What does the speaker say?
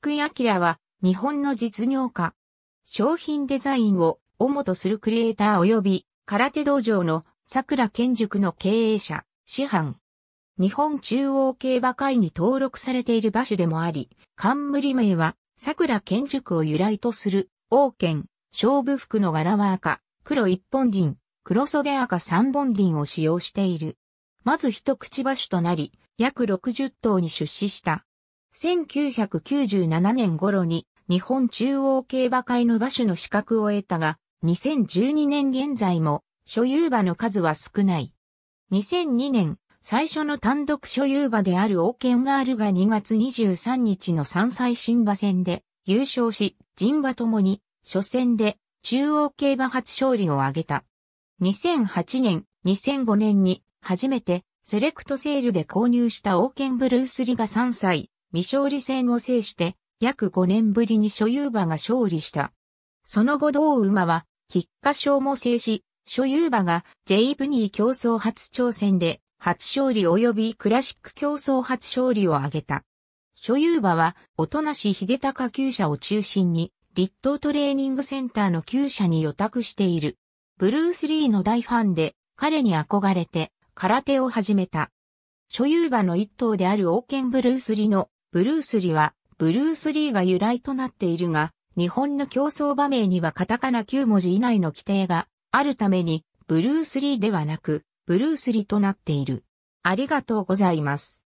福井明は日本の実業家。商品デザインを主とするクリエイター及び空手道場の桜健塾の経営者、師範。日本中央競馬会に登録されている場所でもあり、冠名は桜健塾を由来とする王剣、勝負服の柄は赤、黒一本輪、黒袖赤三本輪を使用している。まず一口場所となり、約60頭に出資した1997年頃に日本中央競馬会の馬主の資格を得たが、2012年現在も所有馬の数は少ない。2002年、最初の単独所有馬であるオーケンガールが2月23日の3歳新馬戦で優勝し、人馬ともに初戦で中央競馬初勝利を挙げた。2008年、2005年に初めてセレクトセールで購入したオーケンブルースリが3歳、未勝利戦を制して、約5年ぶりに所有馬が勝利した。その後同馬は、菊花賞も制し、所有馬が J ブニー競争初挑戦で、初勝利及びクラシック競争初勝利を挙げた。所有馬は、おとなし秀隆厩舎を中心に、立東トレーニングセンターの厩舎に予託している。ブルース・リーの大ファンで、彼に憧れて、空手を始めた。所有馬の一頭である王権ブルース・リーのブルースリーは、ブルースリーが由来となっているが、日本の競争場名にはカタカナ9文字以内の規定があるために、ブルースリーではなく、ブルースリーとなっている。ありがとうございます。